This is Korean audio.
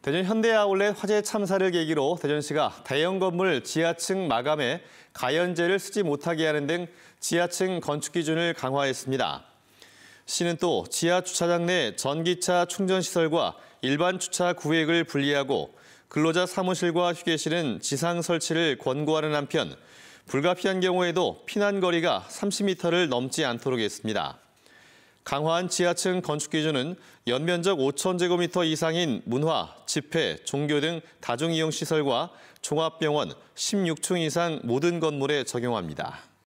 대전 현대 아울렛 화재 참사를 계기로 대전시가 대형 건물 지하층 마감에 가연재를 쓰지 못하게 하는 등 지하층 건축 기준을 강화했습니다. 시는 또 지하 주차장 내 전기차 충전 시설과 일반 주차 구획을 분리하고 근로자 사무실과 휴게실은 지상 설치를 권고하는 한편 불가피한 경우에도 피난 거리가 30m를 넘지 않도록 했습니다. 강화한 지하층 건축 기준은 연면적 5,000제곱미터 이상인 문화, 집회, 종교 등 다중이용시설과 종합병원 16층 이상 모든 건물에 적용합니다.